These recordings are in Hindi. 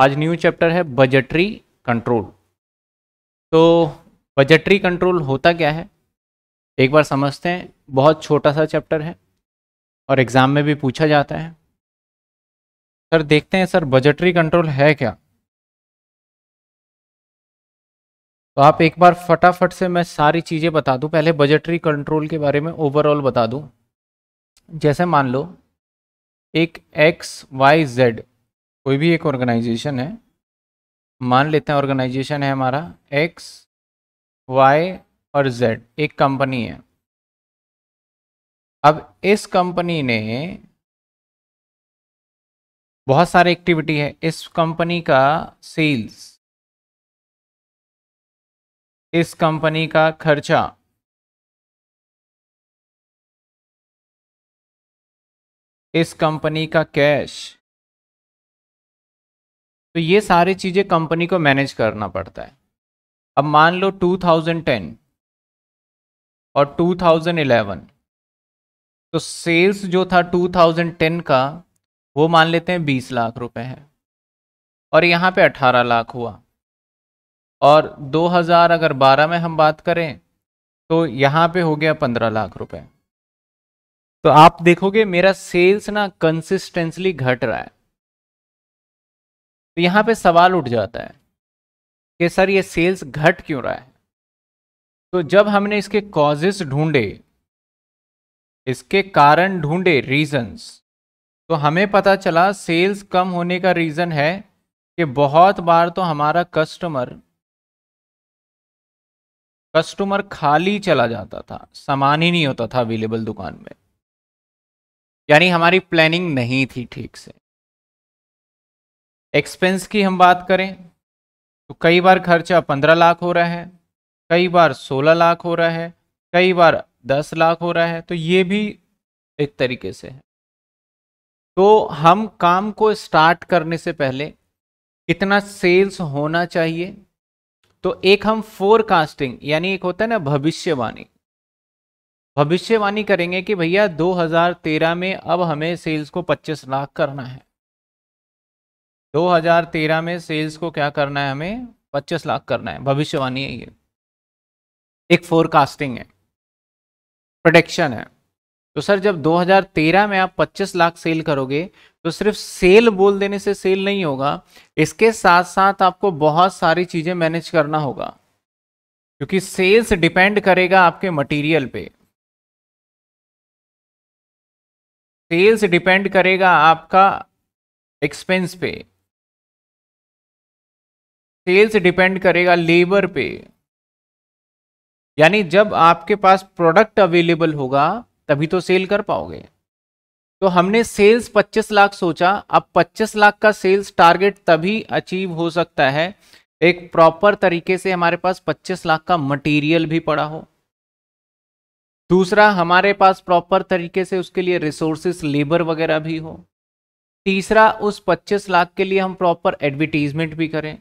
आज न्यू चैप्टर है बजटरी कंट्रोल तो बजटरी कंट्रोल होता क्या है एक बार समझते हैं बहुत छोटा सा चैप्टर है और एग्ज़ाम में भी पूछा जाता है सर देखते हैं सर बजटरी कंट्रोल है क्या तो आप एक बार फटाफट से मैं सारी चीज़ें बता दूं पहले बजटरी कंट्रोल के बारे में ओवरऑल बता दूं जैसे मान लो एक एक्स वाई जेड कोई भी एक ऑर्गेनाइजेशन है मान लेते हैं ऑर्गेनाइजेशन है हमारा एक्स वाई और जेड एक कंपनी है अब इस कंपनी ने बहुत सारी एक्टिविटी है इस कंपनी का सेल्स इस कंपनी का खर्चा इस कंपनी का कैश तो ये सारी चीज़ें कंपनी को मैनेज करना पड़ता है अब मान लो 2010 और 2011 तो सेल्स जो था 2010 का वो मान लेते हैं 20 लाख रुपए है और यहाँ पे 18 लाख हुआ और 2000 अगर 12 में हम बात करें तो यहाँ पे हो गया 15 लाख रुपए तो आप देखोगे मेरा सेल्स ना कंसिस्टेंसली घट रहा है तो यहाँ पे सवाल उठ जाता है कि सर ये सेल्स घट क्यों रहा है तो जब हमने इसके कॉजेस ढूंढे इसके कारण ढूंढे रीजंस तो हमें पता चला सेल्स कम होने का रीज़न है कि बहुत बार तो हमारा कस्टमर कस्टमर खाली चला जाता था सामान ही नहीं होता था अवेलेबल दुकान में यानी हमारी प्लानिंग नहीं थी ठीक से एक्सपेंस की हम बात करें तो कई बार खर्चा पंद्रह लाख हो रहा है कई बार सोलह लाख हो रहा है कई बार दस लाख हो रहा है तो ये भी एक तरीके से है तो हम काम को स्टार्ट करने से पहले कितना सेल्स होना चाहिए तो एक हम फोरकास्टिंग यानी एक होता है ना भविष्यवाणी भविष्यवाणी करेंगे कि भैया 2013 में अब हमें सेल्स को 25 लाख करना है 2013 में सेल्स को क्या करना है हमें 25 लाख करना है भविष्यवाणी है ये एक फोरकास्टिंग है प्रोडक्शन है तो सर जब 2013 में आप 25 लाख सेल करोगे तो सिर्फ सेल बोल देने से सेल नहीं होगा इसके साथ साथ आपको बहुत सारी चीज़ें मैनेज करना होगा क्योंकि सेल्स डिपेंड करेगा आपके मटेरियल पे सेल्स डिपेंड करेगा आपका एक्सपेंस पे सेल्स डिपेंड करेगा लेबर पे यानी जब आपके पास प्रोडक्ट अवेलेबल होगा तभी तो सेल कर पाओगे तो हमने सेल्स 25 लाख सोचा अब 25 लाख का सेल्स टारगेट तभी अचीव हो सकता है एक प्रॉपर तरीके से हमारे पास 25 लाख का मटेरियल भी पड़ा हो दूसरा हमारे पास प्रॉपर तरीके से उसके लिए रिसोर्सेस लेबर वगैरह भी हो तीसरा उस 25 लाख के लिए हम प्रॉपर एडवर्टीजमेंट भी करें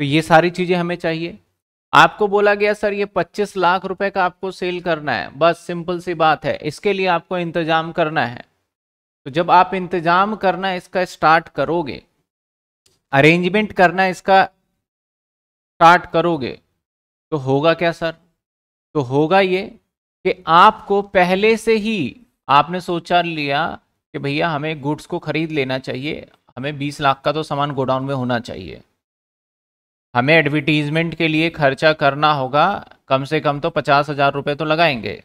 तो ये सारी चीजें हमें चाहिए आपको बोला गया सर ये 25 लाख रुपए का आपको सेल करना है बस सिंपल सी बात है इसके लिए आपको इंतजाम करना है तो जब आप इंतजाम करना इसका स्टार्ट करोगे अरेंजमेंट करना इसका स्टार्ट करोगे तो होगा क्या सर तो होगा ये कि आपको पहले से ही आपने सोचा लिया कि भैया हमें गुड्स को खरीद लेना चाहिए हमें 20 लाख का तो सामान गोडाउन में होना चाहिए हमें एडवर्टीज़मेंट के लिए खर्चा करना होगा कम से कम तो पचास हज़ार रुपये तो लगाएंगे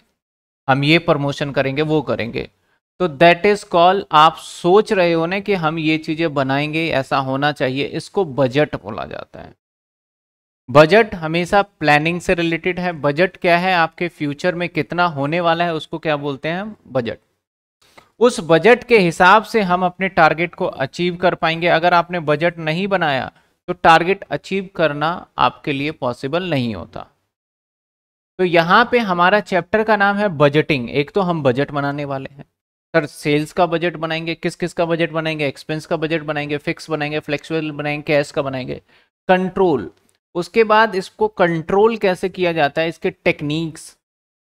हम ये प्रमोशन करेंगे वो करेंगे तो दैट इज़ कॉल आप सोच रहे हो ना कि हम ये चीज़ें बनाएंगे ऐसा होना चाहिए इसको बजट बोला जाता है बजट हमेशा प्लानिंग से रिलेटेड है बजट क्या है आपके फ्यूचर में कितना होने वाला है उसको क्या बोलते हैं हम बजट उस बजट के हिसाब से हम अपने टारगेट को अचीव कर पाएंगे अगर आपने बजट नहीं बनाया तो टारगेट अचीव करना आपके लिए पॉसिबल नहीं होता तो यहाँ पे हमारा चैप्टर का नाम है बजटिंग एक तो हम बजट बनाने वाले हैं सर सेल्स का बजट बनाएंगे किस किस का बजट बनाएंगे एक्सपेंस का बजट बनाएंगे फिक्स बनाएंगे फ्लेक्सिबल बनाएंगे कैश का बनाएंगे कंट्रोल उसके बाद इसको कंट्रोल कैसे किया जाता है इसके टेक्निक्स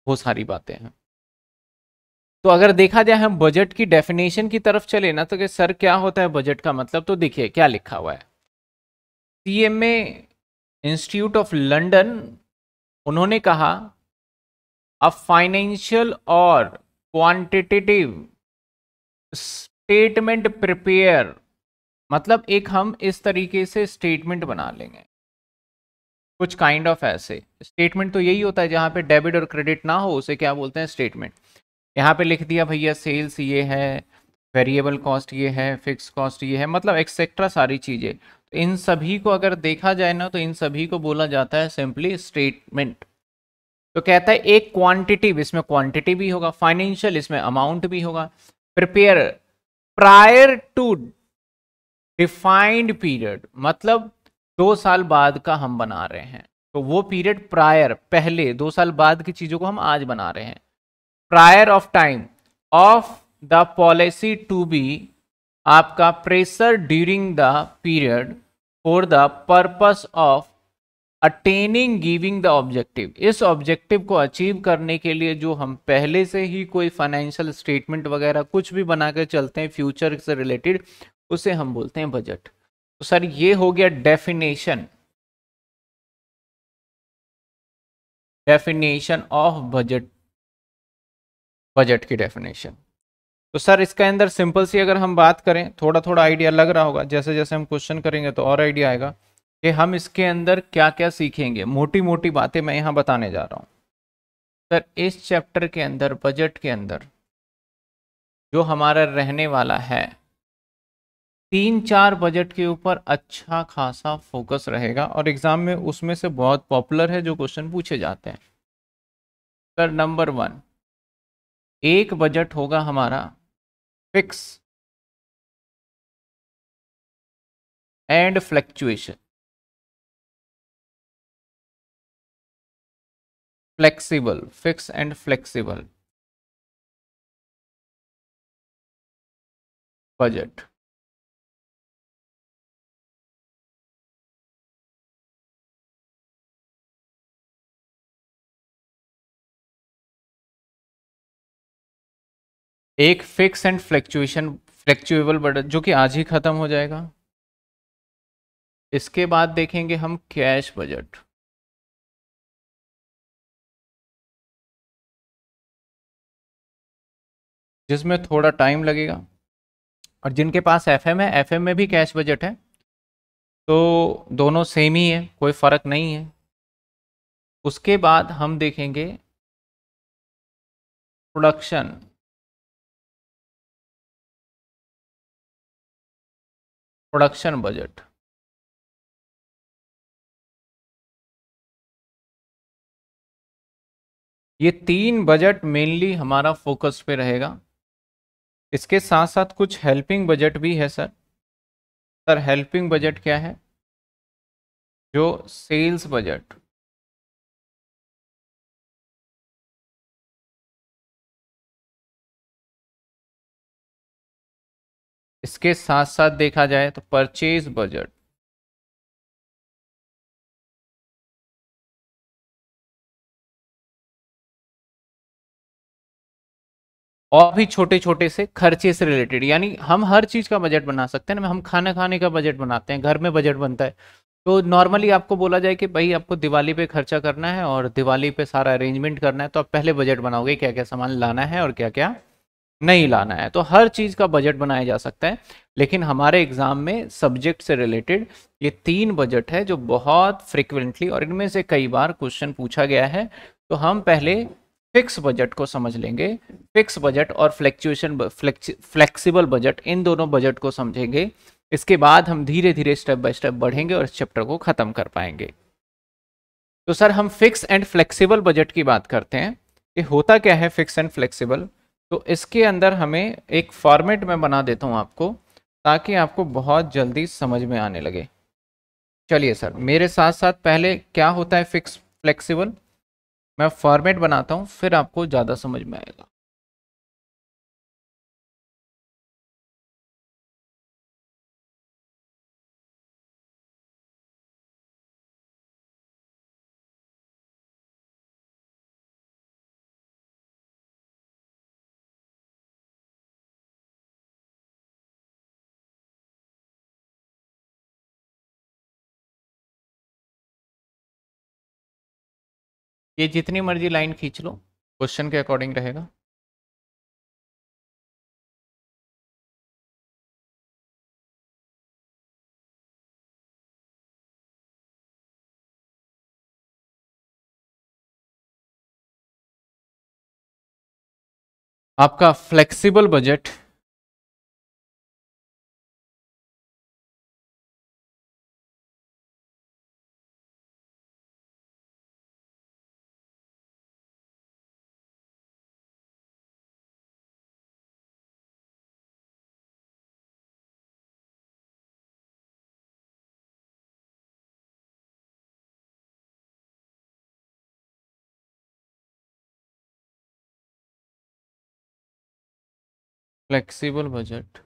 वो सारी बातें हैं तो अगर देखा जाए हम बजट की डेफिनेशन की तरफ चले ना तो कि सर क्या होता है बजट का मतलब तो देखिए क्या लिखा हुआ है सीएमए इंस्टीट्यूट ऑफ लंडन उन्होंने कहा अ फाइनेंशियल और क्वांटिटेटिव स्टेटमेंट प्रिपेयर मतलब एक हम इस तरीके से स्टेटमेंट बना लेंगे कुछ काइंड ऑफ ऐसे स्टेटमेंट तो यही होता है जहाँ पे डेबिट और क्रेडिट ना हो उसे क्या बोलते हैं स्टेटमेंट यहाँ पे लिख दिया भैया सेल्स ये है वेरिएबल कॉस्ट ये है फिक्स कॉस्ट ये है मतलब एक्सेट्रा सारी चीज़ें इन सभी को अगर देखा जाए ना तो इन सभी को बोला जाता है सिंपली स्टेटमेंट तो कहता है एक क्वांटिटी इसमें क्वांटिटी भी होगा फाइनेंशियल इसमें अमाउंट भी होगा prepare prior to defined period मतलब दो साल बाद का हम बना रहे हैं तो वो पीरियड प्रायर पहले दो साल बाद की चीज़ों को हम आज बना रहे हैं prior of time of the policy to be आपका pressure during the period for the purpose of attaining giving the objective इस ऑब्जेक्टिव को अचीव करने के लिए जो हम पहले से ही कोई फाइनेंशियल स्टेटमेंट वगैरह कुछ भी बना कर चलते हैं फ्यूचर से रिलेटेड उसे हम बोलते हैं बजट तो सर ये हो गया definition definition of budget budget की डेफिनेशन तो सर इसके अंदर सिंपल सी अगर हम बात करें थोड़ा थोड़ा आइडिया लग रहा होगा जैसे जैसे हम क्वेश्चन करेंगे तो और आइडिया आएगा कि हम इसके अंदर क्या क्या सीखेंगे मोटी मोटी बातें मैं यहाँ बताने जा रहा हूँ सर इस चैप्टर के अंदर बजट के अंदर जो हमारा रहने वाला है तीन चार बजट के ऊपर अच्छा खासा फोकस रहेगा और एग्ज़ाम में उसमें से बहुत पॉपुलर है जो क्वेश्चन पूछे जाते हैं सर नंबर वन एक बजट होगा हमारा fix and fluctuation flexible fix and flexible budget एक fix and fluctuation fluctuable budget जो कि आज ही ख़त्म हो जाएगा इसके बाद देखेंगे हम कैश बजट जिसमें थोड़ा टाइम लगेगा और जिनके पास एफएम है एफएम में भी कैश बजट है तो दोनों सेम ही है कोई फ़र्क नहीं है उसके बाद हम देखेंगे प्रोडक्शन प्रोडक्शन बजट ये तीन बजट मेनली हमारा फोकस पे रहेगा इसके साथ साथ कुछ हेल्पिंग बजट भी है सर सर हेल्पिंग बजट क्या है जो सेल्स बजट इसके साथ साथ देखा जाए तो परचेज बजट और भी छोटे छोटे से खर्चे से रिलेटेड यानी हम हर चीज़ का बजट बना सकते हैं ना हम खाना खाने का बजट बनाते हैं घर में बजट बनता है तो नॉर्मली आपको बोला जाए कि भाई आपको दिवाली पे खर्चा करना है और दिवाली पे सारा अरेंजमेंट करना है तो आप पहले बजट बनाओगे क्या क्या सामान लाना है और क्या क्या नहीं लाना है तो हर चीज़ का बजट बनाया जा सकता है लेकिन हमारे एग्ज़ाम में सब्जेक्ट से रिलेटेड ये तीन बजट है जो बहुत फ्रिक्वेंटली और इनमें से कई बार क्वेश्चन पूछा गया है तो हम पहले फिक्स बजट को समझ लेंगे फिक्स बजट और फ्लैक्चुएशन फ्लेक्सिबल बजट इन दोनों बजट को समझेंगे इसके बाद हम धीरे धीरे स्टेप बाय स्टेप बढ़ेंगे और इस चैप्टर को ख़त्म कर पाएंगे तो सर हम फिक्स एंड फ्लेक्सिबल बजट की बात करते हैं कि होता क्या है फिक्स एंड फ्लेक्सिबल तो इसके अंदर हमें एक फॉर्मेट में बना देता हूँ आपको ताकि आपको बहुत जल्दी समझ में आने लगे चलिए सर मेरे साथ साथ पहले क्या होता है फिक्स फ्लेक्सिबल मैं फॉर्मेट बनाता हूँ फिर आपको ज़्यादा समझ में आएगा ये जितनी मर्जी लाइन खींच लो क्वेश्चन के अकॉर्डिंग रहेगा आपका फ्लेक्सिबल बजट फ्लेक्सिबल बजट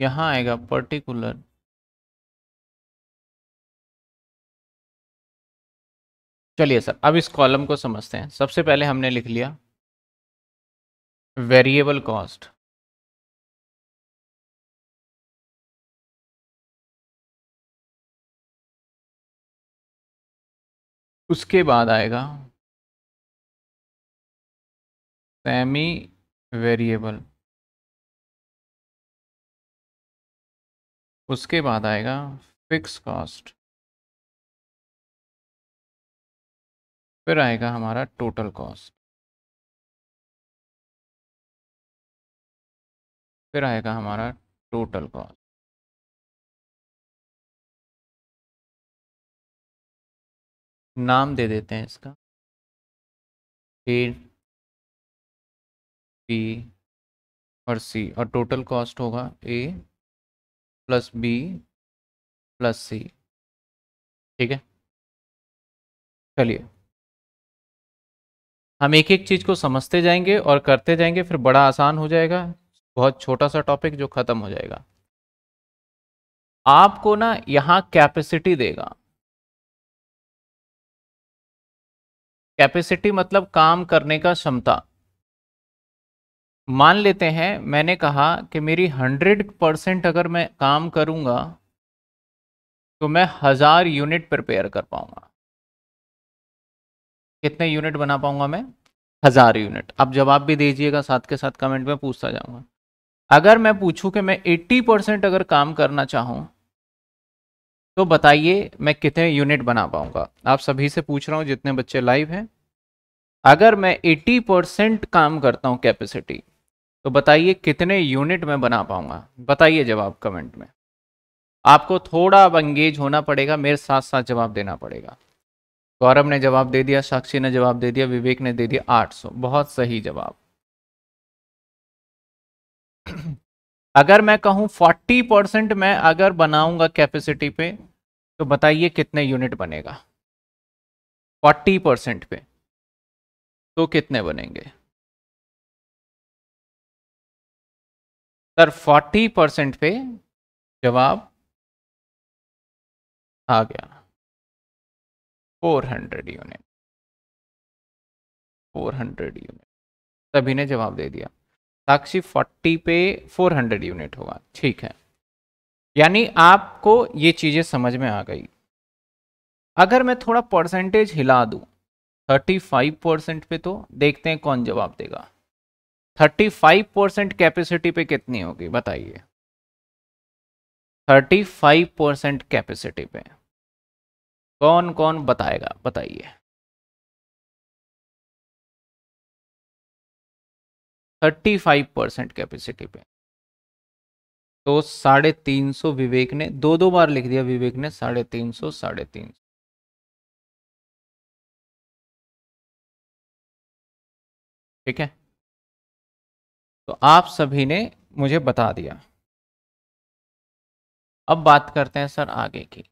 यहां आएगा पर्टिकुलर चलिए सर अब इस कॉलम को समझते हैं सबसे पहले हमने लिख लिया वेरिएबल कॉस्ट उसके बाद आएगा सेमी वेरिएबल उसके बाद आएगा फिक्स कॉस्ट फिर आएगा हमारा टोटल कॉस्ट फिर आएगा हमारा टोटल कॉस्ट नाम दे देते हैं इसका ए बी और सी और टोटल कॉस्ट होगा A plus B plus C ठीक है चलिए हम एक एक चीज़ को समझते जाएंगे और करते जाएंगे फिर बड़ा आसान हो जाएगा बहुत छोटा सा टॉपिक जो ख़त्म हो जाएगा आपको ना यहाँ कैपेसिटी देगा कैपेसिटी मतलब काम करने का क्षमता मान लेते हैं मैंने कहा कि मेरी हंड्रेड परसेंट अगर मैं काम करूँगा तो मैं हज़ार यूनिट प्रिपेयर कर पाऊंगा कितने यूनिट बना पाऊंगा मैं हज़ार यूनिट आप जवाब भी दीजिएगा साथ के साथ कमेंट में पूछता जाऊँगा अगर मैं पूछूँ कि मैं एट्टी परसेंट अगर काम करना चाहूँ तो बताइए मैं कितने यूनिट बना पाऊंगा आप सभी से पूछ रहा हूँ जितने बच्चे लाइव हैं अगर मैं 80 परसेंट काम करता हूँ कैपेसिटी तो बताइए कितने यूनिट मैं बना पाऊंगा बताइए जवाब कमेंट में आपको थोड़ा अब एंगेज होना पड़ेगा मेरे साथ साथ जवाब देना पड़ेगा गौरव ने जवाब दे दिया साक्षी ने जवाब दे दिया विवेक ने दे दिया 800 बहुत सही जवाब अगर मैं कहूं फोर्टी परसेंट मैं अगर बनाऊंगा कैपेसिटी पे तो बताइए कितने यूनिट बनेगा फोर्टी परसेंट पे तो कितने बनेंगे सर फोर्टी परसेंट पे जवाब आ गया four hundred unit four hundred unit सभी ने जवाब दे दिया साक्षी फोर्टी पे फोर हंड्रेड यूनिट होगा ठीक है यानी आपको ये चीज़ें समझ में आ गई अगर मैं थोड़ा परसेंटेज हिला दूँ थर्टी फाइव परसेंट पे तो देखते हैं कौन जवाब देगा थर्टी फाइव परसेंट कैपेसिटी पे कितनी होगी बताइए थर्टी फाइव परसेंट कैपेसिटी पे कौन कौन बताएगा बताइए थर्टी फाइव परसेंट कैपेसिटी पे तो साढ़े तीन सौ विवेक ने दो दो बार लिख दिया विवेक ने साढ़े तीन सौ साढ़े तीन सौ ठीक है तो आप सभी ने मुझे बता दिया अब बात करते हैं सर आगे की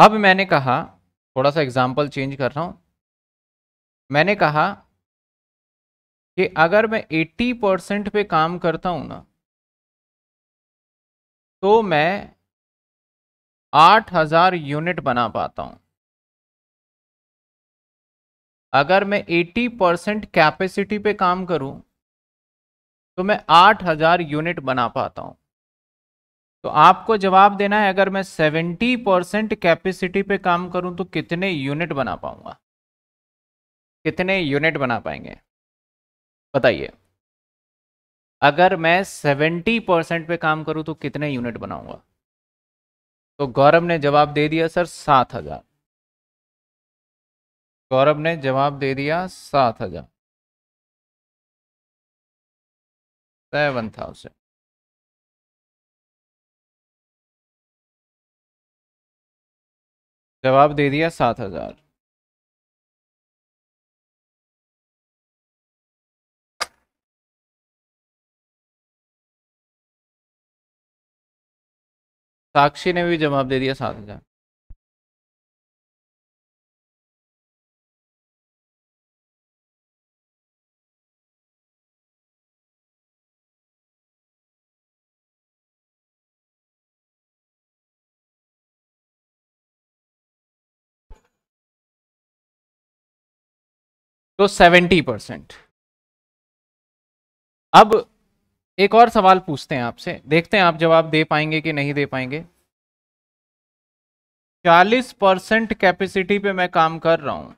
अब मैंने कहा थोड़ा सा एग्जाम्पल चेंज कर रहा हूं मैंने कहा कि अगर मैं 80 परसेंट पे काम करता हूँ ना तो मैं 8000 यूनिट बना पाता हूँ अगर मैं 80 परसेंट कैपेसिटी पे काम करूँ तो मैं 8000 यूनिट बना पाता हूँ तो आपको जवाब देना है अगर मैं 70 परसेंट कैपेसिटी पे काम करूँ तो कितने यूनिट बना पाऊँगा कितने यूनिट बना पाएंगे बताइए अगर मैं 70 परसेंट पे काम करूं तो कितने यूनिट बनाऊंगा तो गौरव ने जवाब दे दिया सर सात हजार गौरव ने जवाब दे दिया सात हजार सेवन थाउजेंड जवाब दे दिया सात हजार साक्षी ने भी जवाब दे दिया सात हजार तो सेवेंटी परसेंट अब एक और सवाल पूछते हैं आपसे देखते हैं आप जवाब दे पाएंगे कि नहीं दे पाएंगे 40 परसेंट कैपेसिटी पे मैं काम कर रहा हूं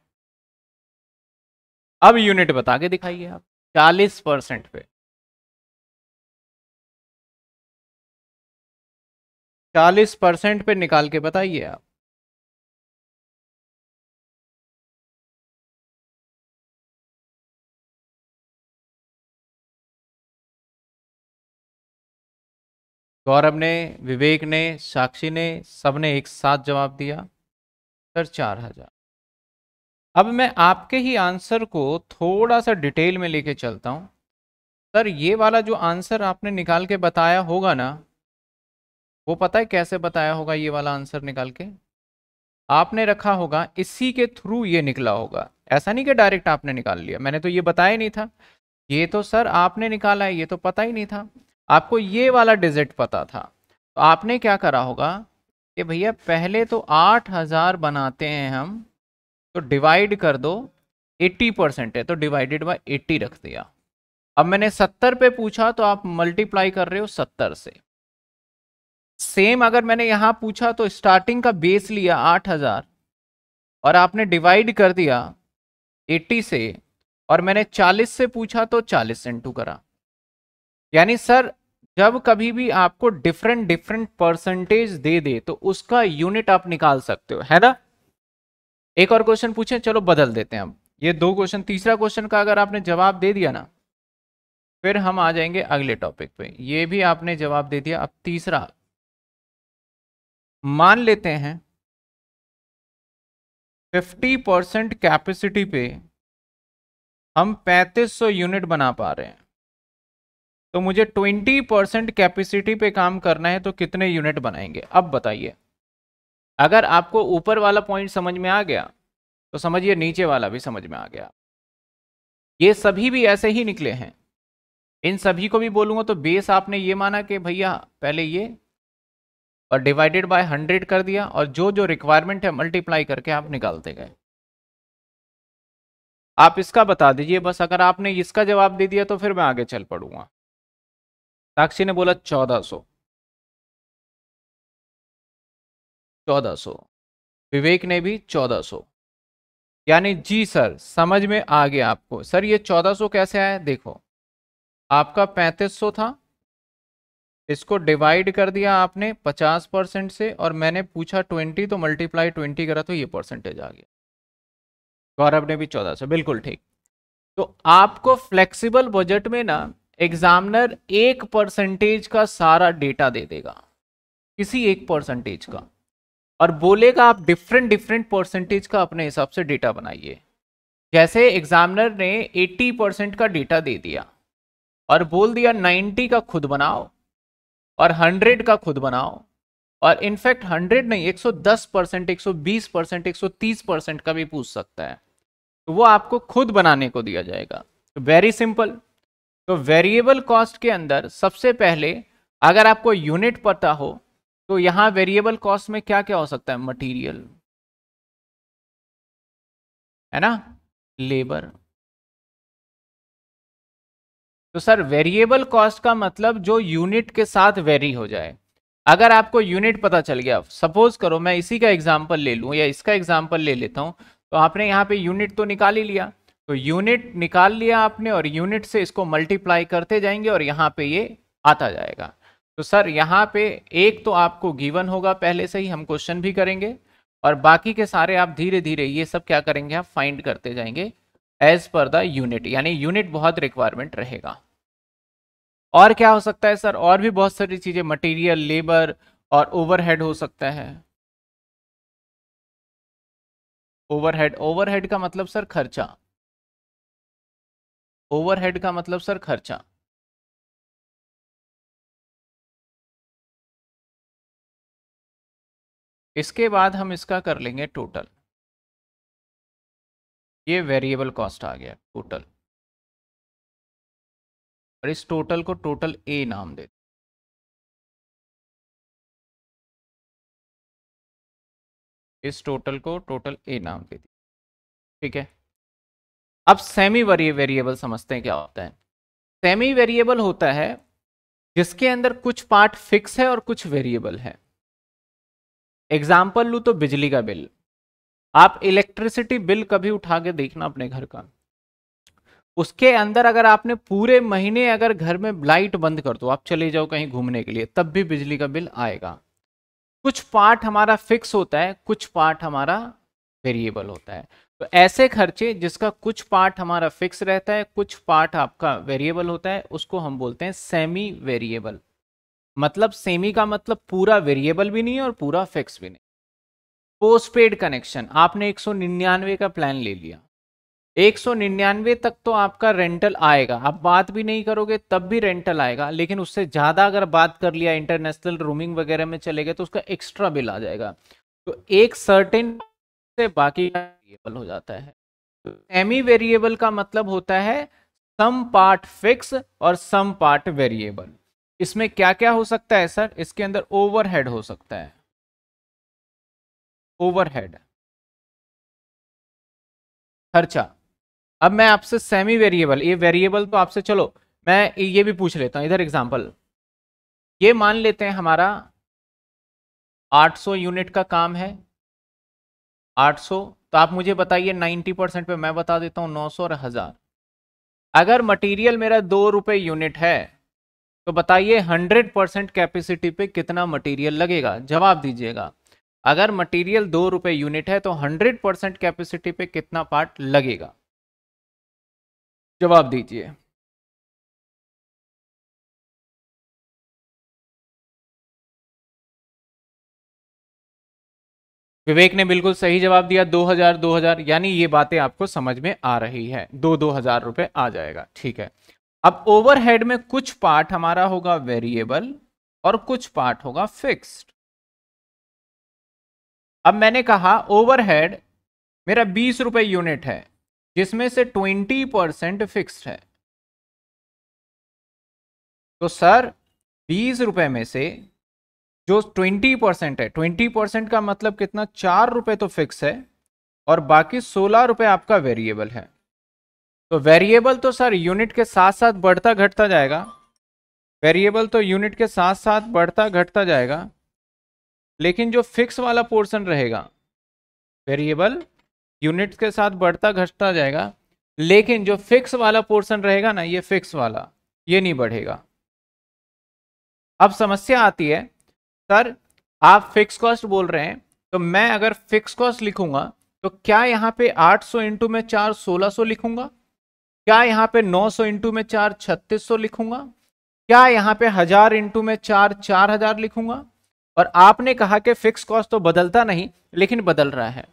अब यूनिट बता के दिखाइए आप 40 परसेंट पे 40 परसेंट पे निकाल के बताइए आप गौरव ने विवेक ने साक्षी ने सबने एक साथ जवाब दिया सर चार हजार अब मैं आपके ही आंसर को थोड़ा सा डिटेल में लेके चलता हूँ सर ये वाला जो आंसर आपने निकाल के बताया होगा ना वो पता है कैसे बताया होगा ये वाला आंसर निकाल के आपने रखा होगा इसी के थ्रू ये निकला होगा ऐसा नहीं कि डायरेक्ट आपने निकाल लिया मैंने तो ये बताया नहीं था ये तो सर आपने निकाला है ये तो पता ही नहीं था आपको ये वाला डिजिट पता था तो आपने क्या करा होगा कि भैया पहले तो आठ हज़ार बनाते हैं हम तो डिवाइड कर दो एट्टी परसेंट है तो डिवाइडेड बाय एट्टी रख दिया अब मैंने सत्तर पे पूछा तो आप मल्टीप्लाई कर रहे हो सत्तर से सेम अगर मैंने यहाँ पूछा तो स्टार्टिंग का बेस लिया आठ हज़ार और आपने डिवाइड कर दिया एट्टी से और मैंने चालीस से पूछा तो चालीस इंटू करा यानी सर जब कभी भी आपको डिफरेंट डिफरेंट परसेंटेज दे दे तो उसका यूनिट आप निकाल सकते हो है ना एक और क्वेश्चन पूछे चलो बदल देते हैं हम ये दो क्वेश्चन तीसरा क्वेश्चन का अगर आपने जवाब दे दिया ना फिर हम आ जाएंगे अगले टॉपिक पे ये भी आपने जवाब दे दिया अब तीसरा मान लेते हैं 50 परसेंट कैपेसिटी पे हम 3500 यूनिट बना पा रहे हैं तो मुझे 20 परसेंट कैपेसिटी पे काम करना है तो कितने यूनिट बनाएंगे अब बताइए अगर आपको ऊपर वाला पॉइंट समझ में आ गया तो समझिए नीचे वाला भी समझ में आ गया ये सभी भी ऐसे ही निकले हैं इन सभी को भी बोलूँगा तो बेस आपने ये माना कि भैया पहले ये और डिवाइडेड बाय हंड्रेड कर दिया और जो जो रिक्वायरमेंट है मल्टीप्लाई करके आप निकालते गए आप इसका बता दीजिए बस अगर आपने इसका जवाब दे दिया तो फिर मैं आगे चल पड़ूंगा साक्षी ने बोला चौदह सौ चौदह सौ विवेक ने भी चौदह सौ यानी जी सर समझ में आ गया आपको सर ये चौदह सौ कैसे आया देखो आपका पैंतीस सौ था इसको डिवाइड कर दिया आपने पचास परसेंट से और मैंने पूछा ट्वेंटी तो मल्टीप्लाई ट्वेंटी करा तो ये परसेंटेज आ गया गौरव ने भी चौदह सौ बिल्कुल ठीक तो आपको फ्लेक्सिबल बजट में ना एग्जामिनर एक परसेंटेज का सारा डेटा दे देगा किसी एक परसेंटेज का और बोलेगा आप डिफरेंट डिफरेंट परसेंटेज का अपने हिसाब से डेटा बनाइए जैसे एग्जामिनर ने 80 परसेंट का डेटा दे दिया और बोल दिया 90 का खुद बनाओ और 100 का खुद बनाओ और इनफैक्ट 100 नहीं 110 परसेंट एक परसेंट एक परसेंट का भी पूछ सकता है तो वो आपको खुद बनाने को दिया जाएगा वेरी सिंपल तो वेरिएबल कॉस्ट के अंदर सबसे पहले अगर आपको यूनिट पता हो तो यहाँ वेरिएबल कॉस्ट में क्या क्या हो सकता है मटेरियल है ना लेबर तो सर वेरिएबल कॉस्ट का मतलब जो यूनिट के साथ वेरी हो जाए अगर आपको यूनिट पता चल गया सपोज करो मैं इसी का एग्जाम्पल ले लूँ या इसका एग्जाम्पल ले लेता हूँ तो आपने यहाँ पे यूनिट तो निकाल ही लिया तो यूनिट निकाल लिया आपने और यूनिट से इसको मल्टीप्लाई करते जाएंगे और यहाँ पे ये आता जाएगा तो सर यहाँ पे एक तो आपको गिवन होगा पहले से ही हम क्वेश्चन भी करेंगे और बाकी के सारे आप धीरे धीरे ये सब क्या करेंगे आप फाइंड करते जाएंगे एज पर द यूनिट यानी यूनिट बहुत रिक्वायरमेंट रहेगा और क्या हो सकता है सर और भी बहुत सारी चीज़ें मटेरियल लेबर और ओवरहेड हो सकता है ओवरहेड ओवरहेड का मतलब सर खर्चा ओवरहेड का मतलब सर खर्चा इसके बाद हम इसका कर लेंगे टोटल ये वेरिएबल कॉस्ट आ गया टोटल और इस टोटल को टोटल ए नाम दे इस टोटल को टोटल ए नाम दे दी ठीक है अब सेमी वेरिएबल समझते हैं क्या होता है सेमी वेरिएबल होता है जिसके अंदर कुछ पार्ट फिक्स है और कुछ वेरिएबल है एग्जाम्पल लू तो बिजली का बिल आप इलेक्ट्रिसिटी बिल कभी उठा के देखना अपने घर का उसके अंदर अगर आपने पूरे महीने अगर घर में लाइट बंद कर दो आप चले जाओ कहीं घूमने के लिए तब भी बिजली का बिल आएगा कुछ पार्ट हमारा फिक्स होता है कुछ पार्ट हमारा वेरिएबल होता है तो ऐसे खर्चे जिसका कुछ पार्ट हमारा फिक्स रहता है कुछ पार्ट आपका वेरिएबल होता है उसको हम बोलते हैं सेमी वेरिएबल मतलब सेमी का मतलब पूरा वेरिएबल भी नहीं है और पूरा फिक्स भी नहीं पोस्ट पेड कनेक्शन आपने एक का प्लान ले लिया एक तक तो आपका रेंटल आएगा आप बात भी नहीं करोगे तब भी रेंटल आएगा लेकिन उससे ज़्यादा अगर बात कर लिया इंटरनेशनल रूमिंग वगैरह में चले गए तो उसका एक्स्ट्रा बिल आ जाएगा तो एक सर्टेन से बाकी वेरिएबल हो जाता है सेमी वेरिएबल का मतलब होता है सम पार्ट फिक्स और सम पार्ट वेरिएबल इसमें क्या क्या हो सकता है सर इसके अंदर ओवरहेड हो सकता है ओवरहेड खर्चा अब मैं आपसे सेमी वेरिएबल ये वेरिएबल तो आपसे चलो मैं ये भी पूछ लेता हूं इधर एग्जांपल ये मान लेते हैं हमारा 800 यूनिट का काम है 800 तो आप मुझे बताइए 90 परसेंट पर मैं बता देता हूँ 900 और हज़ार अगर मटेरियल मेरा दो रुपये यूनिट है तो बताइए 100 परसेंट कैपेसिटी पे कितना मटेरियल लगेगा जवाब दीजिएगा अगर मटेरियल दो रुपये यूनिट है तो 100 परसेंट कैपेसिटी पे कितना पार्ट लगेगा जवाब दीजिए विवेक ने बिल्कुल सही जवाब दिया 2000 2000 यानी ये बातें आपको समझ में आ रही है दो दो हजार रुपये आ जाएगा ठीक है अब ओवरहेड में कुछ पार्ट हमारा होगा वेरिएबल और कुछ पार्ट होगा फिक्स्ड अब मैंने कहा ओवरहेड मेरा बीस रुपये यूनिट है जिसमें से ट्वेंटी परसेंट फिक्स्ड है तो सर बीस रुपये में से जो 20 परसेंट है 20 परसेंट का मतलब कितना चार रुपये तो फिक्स है और बाकी सोलह रुपये आपका वेरिएबल है तो वेरिएबल तो सर यूनिट के साथ साथ बढ़ता घटता जाएगा वेरिएबल तो यूनिट के साथ साथ बढ़ता घटता जाएगा लेकिन जो फिक्स वाला पोर्शन रहेगा वेरिएबल यूनिट के साथ बढ़ता घटता जाएगा लेकिन जो फिक्स वाला पोर्शन रहेगा ना ये फिक्स वाला ये नहीं बढ़ेगा अब समस्या आती है सर आप फिक्स कॉस्ट बोल रहे हैं तो मैं अगर फिक्स कॉस्ट लिखूंगा तो क्या यहाँ पे 800 सौ इंटू में चार सोलह सो लिखूंगा क्या यहाँ पे 900 सौ इंटू में चार 3600 लिखूंगा क्या यहाँ पे हजार इंटू में चार चार हजार लिखूंगा और आपने कहा कि फिक्स कॉस्ट तो बदलता नहीं लेकिन बदल रहा है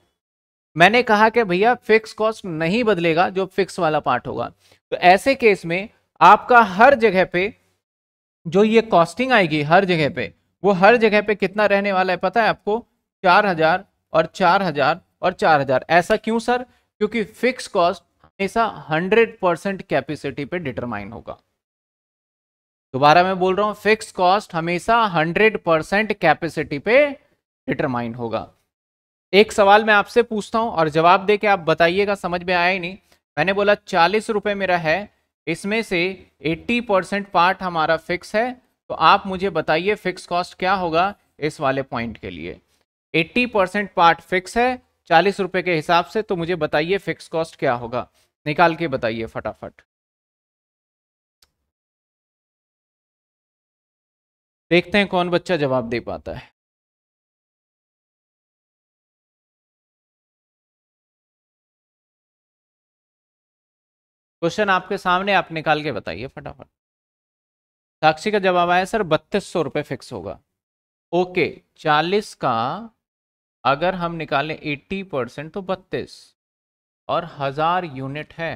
मैंने कहा कि भैया फिक्स कॉस्ट नहीं बदलेगा जो फिक्स वाला पार्ट होगा तो ऐसे केस में आपका हर जगह पे जो ये कॉस्टिंग आएगी हर जगह पे वो हर जगह पे कितना रहने वाला है पता है आपको चार हजार और चार हजार और चार हजार ऐसा क्यों सर क्योंकि फिक्स कॉस्ट हमेशा हंड्रेड परसेंट कैपेसिटी पे डिटरमाइन होगा दोबारा मैं बोल रहा हूँ फिक्स कॉस्ट हमेशा हंड्रेड परसेंट कैपेसिटी पे डिटरमाइन होगा एक सवाल मैं आपसे पूछता हूँ और जवाब दे के आप बताइएगा समझ में आया ही नहीं मैंने बोला चालीस रुपये मेरा है इसमें से एट्टी परसेंट पार्ट हमारा फिक्स है तो आप मुझे बताइए फिक्स कॉस्ट क्या होगा इस वाले पॉइंट के लिए 80 परसेंट पार्ट फिक्स है चालीस रुपये के हिसाब से तो मुझे बताइए फिक्स कॉस्ट क्या होगा निकाल के बताइए फटाफट देखते हैं कौन बच्चा जवाब दे पाता है क्वेश्चन आपके सामने आप निकाल के बताइए फटाफट साक्षी का जवाब आया सर बत्तीस सौ रुपये फिक्स होगा ओके चालीस का अगर हम निकालें एट्टी परसेंट तो बत्तीस और हज़ार यूनिट है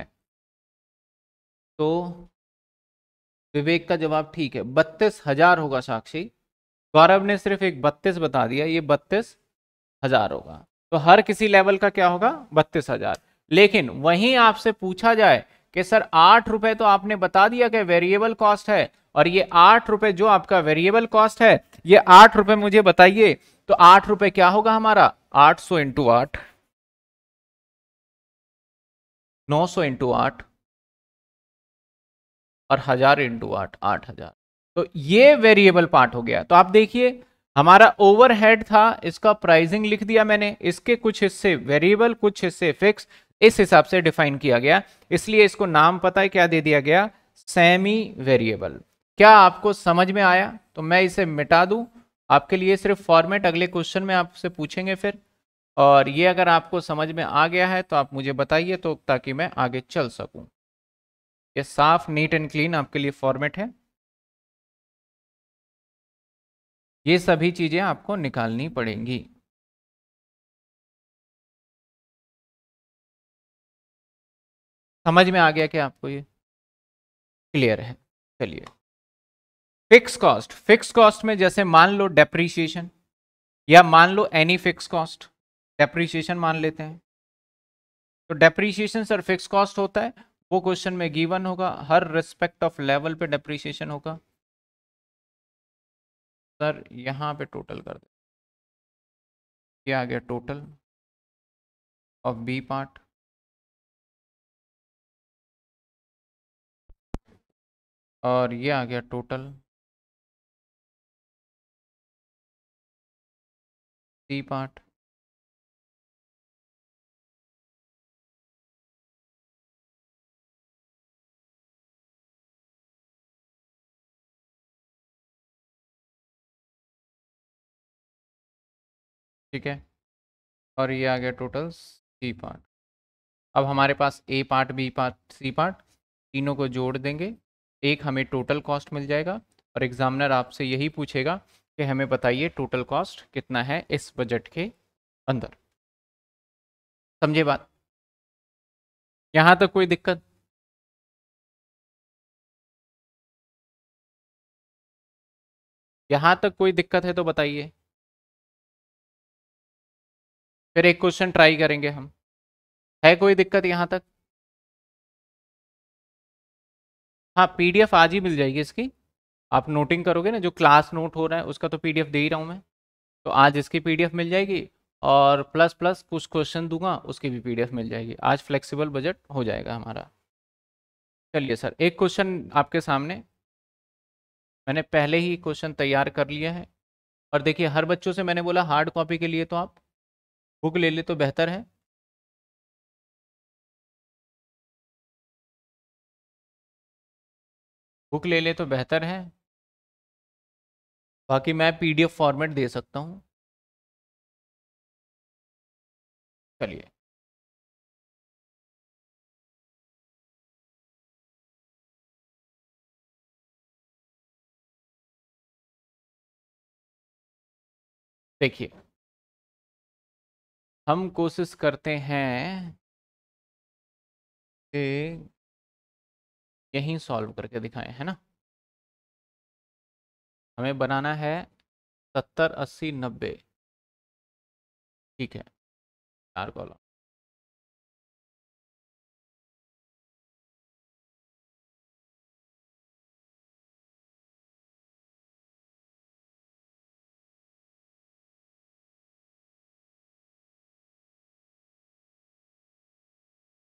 तो विवेक का जवाब ठीक है बत्तीस हज़ार होगा साक्षी गौरव ने सिर्फ एक बत्तीस बता दिया ये बत्तीस हज़ार होगा तो हर किसी लेवल का क्या होगा बत्तीस हज़ार लेकिन वहीं आपसे पूछा जाए कि सर आठ रुपए तो आपने बता दिया कि वेरिएबल कॉस्ट है और ये आठ रुपए जो आपका वेरिएबल कॉस्ट है ये आठ रुपए मुझे बताइए तो आठ रुपए क्या होगा हमारा आठ सौ इंटू आठ नौ सौ इंटू आठ और हजार इंटू आठ आठ हजार तो ये वेरिएबल पार्ट हो गया तो आप देखिए हमारा ओवरहेड था इसका प्राइसिंग लिख दिया मैंने इसके कुछ हिस्से वेरिएबल कुछ हिस्से फिक्स इस हिसाब से डिफाइन किया गया इसलिए इसको नाम पता है क्या दे दिया गया सेमी वेरिएबल क्या आपको समझ में आया तो मैं इसे मिटा दूं आपके लिए सिर्फ फॉर्मेट अगले क्वेश्चन में आपसे पूछेंगे फिर और ये अगर आपको समझ में आ गया है तो आप मुझे बताइए तो ताकि मैं आगे चल सकूं ये साफ नीट एंड क्लीन आपके लिए फॉर्मेट है ये सभी चीज़ें आपको निकालनी पड़ेंगी समझ में आ गया क्या आपको ये क्लियर है चलिए फिक्स कॉस्ट फिक्स कॉस्ट में जैसे मान लो डेप्रीशिएशन या मान लो एनी फिक्स कॉस्ट डेप्रीशिएशन मान लेते हैं तो डेप्रीशिएशन सर फिक्स कॉस्ट होता है वो क्वेश्चन में गिवन होगा हर रिस्पेक्ट ऑफ लेवल पे डेप्रीशिएशन होगा सर यहाँ पे टोटल कर दे क्या आ गया टोटल ऑफ बी पार्ट और ये आ गया टोटल सी पार्ट ठीक है और ये आ गया टोटल सी पार्ट अब हमारे पास A part B part C part तीनों को जोड़ देंगे एक हमें टोटल कॉस्ट मिल जाएगा और एग्जामिनर आपसे यही पूछेगा कि हमें बताइए टोटल कॉस्ट कितना है इस बजट के अंदर समझे बात यहां तक तो कोई दिक्कत यहां तक कोई दिक्कत है तो बताइए फिर एक क्वेश्चन ट्राई करेंगे हम है कोई दिक्कत यहां तक हाँ पीडीएफ आज ही मिल जाएगी इसकी आप नोटिंग करोगे ना जो क्लास नोट हो रहा है उसका तो पी दे ही रहा हूँ मैं तो आज इसकी पी मिल जाएगी और प्लस प्लस कुछ क्वेश्चन दूंगा उसकी भी पी मिल जाएगी आज फ्लेक्सिबल बजट हो जाएगा हमारा चलिए सर एक क्वेश्चन आपके सामने मैंने पहले ही क्वेश्चन तैयार कर लिया है और देखिए हर बच्चों से मैंने बोला हार्ड कॉपी के लिए तो आप बुक ले ले तो बेहतर है बुक ले ले तो बेहतर है बाकी मैं पीडीएफ फॉर्मेट दे सकता हूँ चलिए देखिए हम कोशिश करते हैं कि यहीं सॉल्व करके दिखाएं है ना हमें बनाना है सत्तर अस्सी नब्बे ठीक है चार कॉलम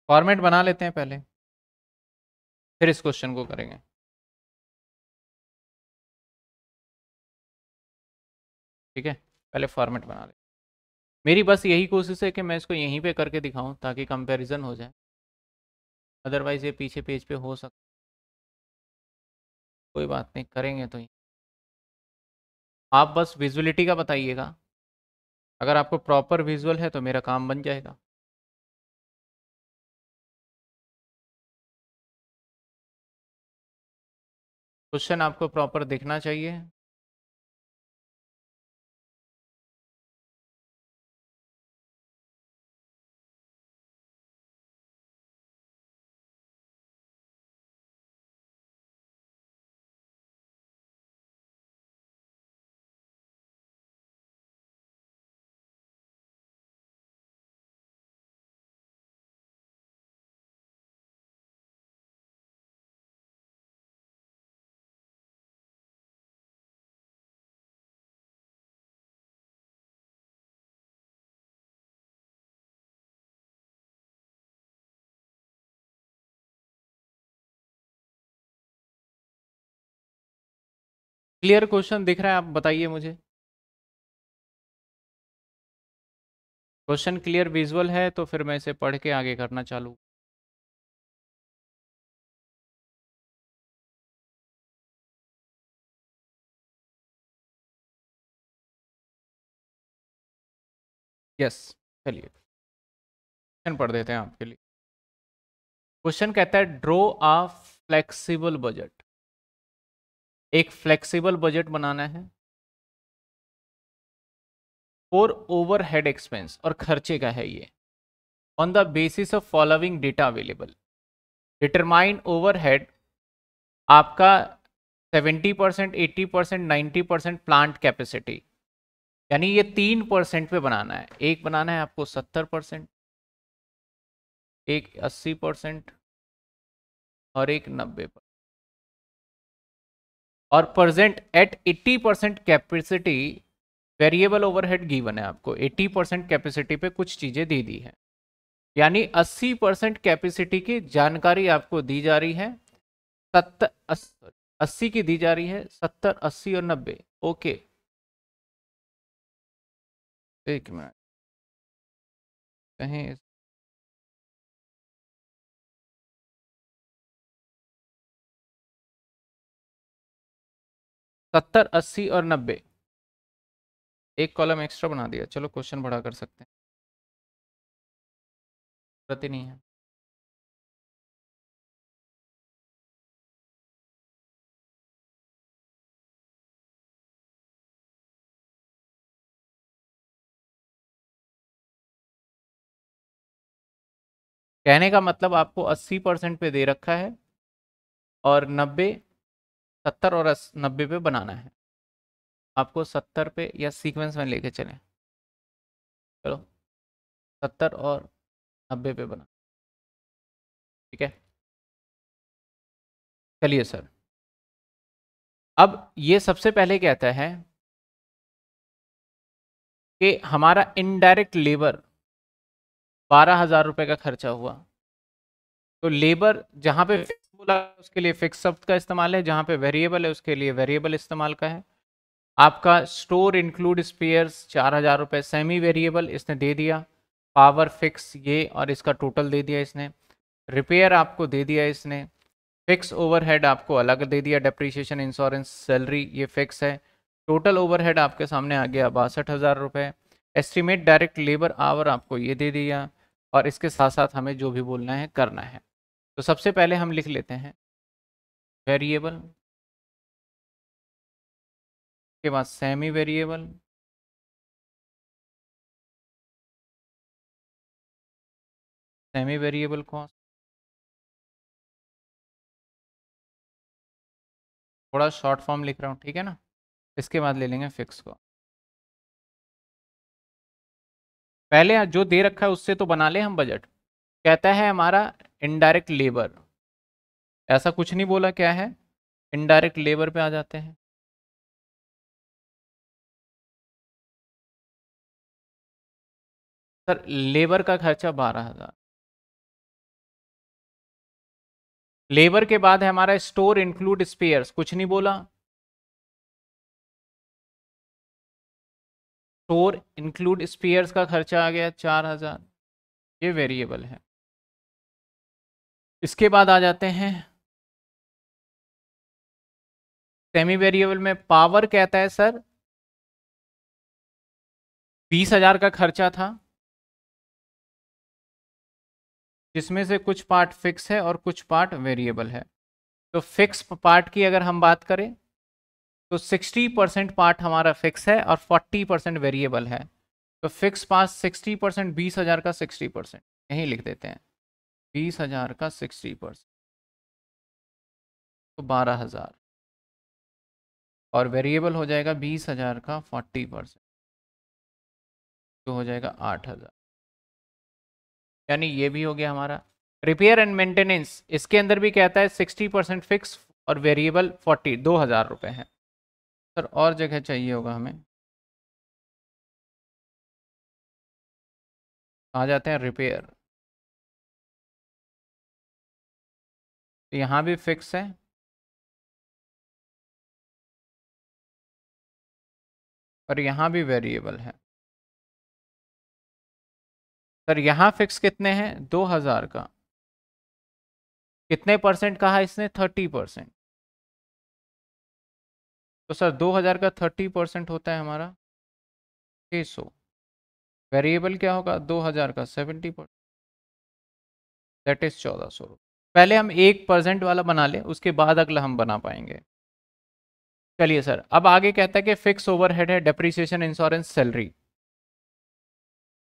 फॉर्मेट बना लेते हैं पहले फिर इस क्वेश्चन को करेंगे ठीक है पहले फॉर्मेट बना ले मेरी बस यही कोशिश है कि मैं इसको यहीं पे करके दिखाऊं ताकि कंपैरिजन हो जाए अदरवाइज़ ये पीछे पेज पे हो सकता कोई बात नहीं करेंगे तो आप बस विजुअलिटी का बताइएगा अगर आपको प्रॉपर विजुअल है तो मेरा काम बन जाएगा क्वेश्चन आपको प्रॉपर दिखना चाहिए क्लियर क्वेश्चन दिख रहा है आप बताइए मुझे क्वेश्चन क्लियर विजुअल है तो फिर मैं इसे पढ़ के आगे करना चालू यस चलिए क्वेश्चन पढ़ देते हैं आपके लिए क्वेश्चन कहता है ड्रॉ आ फ्लेक्सिबल बजट एक फ्लेक्सिबल बजट बनाना है फॉर ओवर हेड एक्सपेंस और खर्चे का है ये on the basis of following data available determine overhead आपका 70 percent eighty percent ninety percent plant capacity यानी ये तीन परसेंट पे बनाना है एक बनाना है आपको सत्तर परसेंट एक अस्सी परसेंट और एक नब्बे परसेंट और present at 80 percent capacity variable overhead given है आपको 80 परसेंट कैपेसिटी पे कुछ चीज़ें दी दी हैं यानी 80 परसेंट कैपेसिटी की जानकारी आपको दी जा रही है सत्तर अस्सी की दी जा रही है सत्तर अस्सी और नब्बे ओके एक मिनट कहीं सत्तर अस्सी और नब्बे एक कॉलम एक्स्ट्रा बना दिया चलो क्वेश्चन बढ़ा कर सकते हैं प्रति नहीं है कहने का मतलब आपको 80 परसेंट पे दे रखा है और सत्तर और नब्बे पे बनाना है आपको सत्तर पे या सीक्वेंस में लेके चलें चलो सत्तर और नब्बे पे बना ठीक है चलिए सर अब ये सबसे पहले कहता है कि हमारा इनडायरेक्ट लेबर बारह हज़ार रुपये का खर्चा हुआ तो लेबर जहाँ पे है उसके लिए फिक्स शब्द का इस्तेमाल है जहाँ पे वेरिएबल है उसके लिए वेरिएबल इस्तेमाल का है आपका स्टोर इंक्लूड स्पेयर्स चार हज़ार रुपये सेमी वेरिएबल इसने दे दिया पावर फिक्स ये और इसका टोटल दे दिया इसने रिपेयर आपको दे दिया इसने फिक्स ओवरहेड आपको अलग दे दिया डेप्रीशिएशन इंश्योरेंस सैलरी ये फिक्स है टोटल ओवरहेड आपके सामने आ गया बासठ हज़ार रुपये एस्टिमेट डायरेक्ट लेबर आवर आपको ये दे दिया और इसके साथ साथ हमें जो भी बोलना है करना है तो सबसे पहले हम लिख लेते हैं वेरिएबल के बाद semi variable semi variable cost थोड़ा शॉर्ट फॉर्म लिख रहा हूँ ठीक है ना इसके बाद ले लेंगे फिक्स को पहले जो दे रखा है उससे तो बना ले हम बजट कहता है हमारा इनडायरेक्ट लेबर ऐसा कुछ नहीं बोला क्या है इनडायरेक्ट लेबर पे आ जाते हैं सर लेबर का खर्चा बारह हजार लेबर के बाद है हमारा स्टोर इंक्लूड स्पेयर्स कुछ नहीं बोला स्टोर इंक्लूड स्पेयर्स का खर्चा आ गया चार हजार ये वेरिएबल है इसके बाद आ जाते हैं सेमी वेरिएबल में पावर कहता है सर बीस हजार का खर्चा था जिसमें से कुछ पार्ट फिक्स है और कुछ पार्ट वेरिएबल है तो फिक्स पार्ट की अगर हम बात करें तो 60 परसेंट पार्ट हमारा फिक्स है और 40 परसेंट वेरिएबल है तो फिक्स पास 60 परसेंट बीस हज़ार का 60 परसेंट यहीं लिख देते हैं बीस हजार का सिक्सटी परसेंट तो बारह हजार और वेरिएबल हो जाएगा बीस हजार का फोर्टी परसेंट तो हो जाएगा आठ हजार यानी ये भी हो गया हमारा रिपेयर एंड मेंटेनेंस इसके अंदर भी कहता है सिक्सटी परसेंट फिक्स और वेरिएबल फोर्टी दो हजार रुपये है सर और जगह चाहिए होगा हमें आ जाते हैं रिपेयर तो यहाँ भी फिक्स है और यहाँ भी वेरिएबल है सर यहाँ फिक्स कितने हैं दो हज़ार का कितने परसेंट कहा इसने थर्टी परसेंट तो सर दो हज़ार का थर्टी परसेंट होता है हमारा छः सौ वेरिएबल क्या होगा दो हज़ार का सेवेंटी परसेंट दैट इज़ चौदह सौ रुपये पहले हम एक परसेंट वाला बना लें उसके बाद अगला हम बना पाएंगे चलिए सर अब आगे कहता है कि फिक्स ओवरहेड है डेप्रीसिएशन इंश्योरेंस सैलरी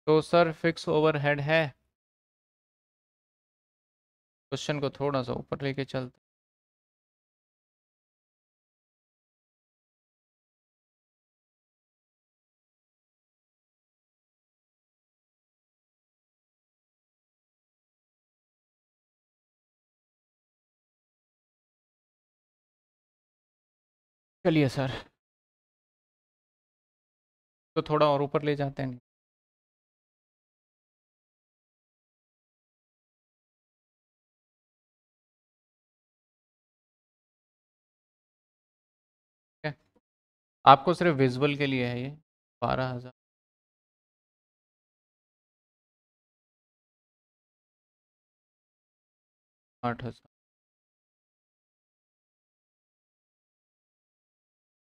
तो सर फिक्स ओवरहेड है क्वेश्चन को थोड़ा सा ऊपर लेके चलते चलिए सर तो थोड़ा और ऊपर ले जाते हैं आपको सिर्फ विजुअल के लिए है ये बारह हज़ार आठ हज़ार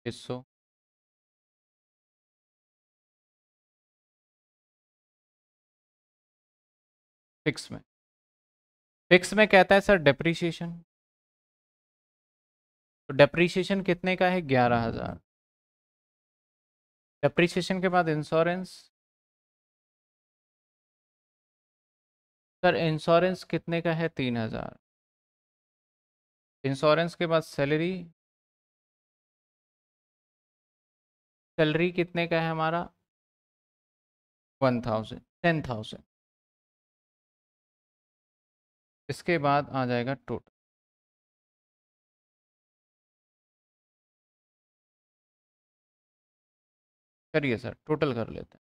हिस्सों फिक्स में फिक्स में कहता है सर डेप्रीशिएशन तो डेप्रीशिएशन कितने का है ग्यारह हम्म। हजार डेप्रीशिएशन के बाद इंश्योरेंस सर इंश्योरेंस कितने का है तीन हजार इंश्योरेंस के बाद सैलरी सैलरी कितने का है हमारा वन थाउजेंड टेन थाउजेंड इसके बाद आ जाएगा टोटल करिए सर टोटल कर लेते हैं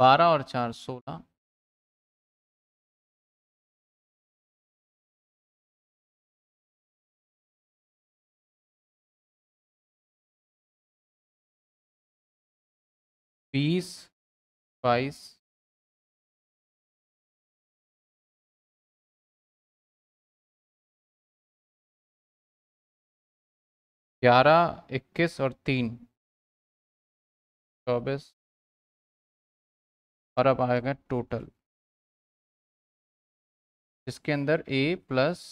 बारह और चार सोलह बीस बाईस ग्यारह इक्कीस और तीन चौबीस और अब आएगा टोटल जिसके अंदर A plus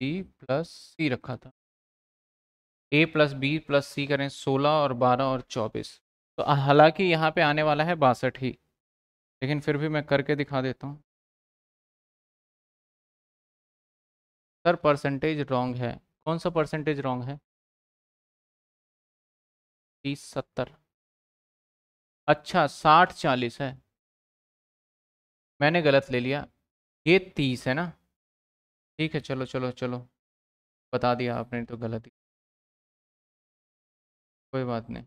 B plus C रखा था A plus B plus C करें सोलह और बारह और चौबीस तो हालांकि यहाँ पे आने वाला है बासठ ही लेकिन फिर भी मैं करके दिखा देता हूँ सर परसेंटेज रॉन्ग है कौन सा परसेंटेज रॉन्ग है तीस सत्तर अच्छा साठ चालीस है मैंने गलत ले लिया ये तीस है ना ठीक है चलो चलो चलो बता दिया आपने तो गलत ही कोई बात नहीं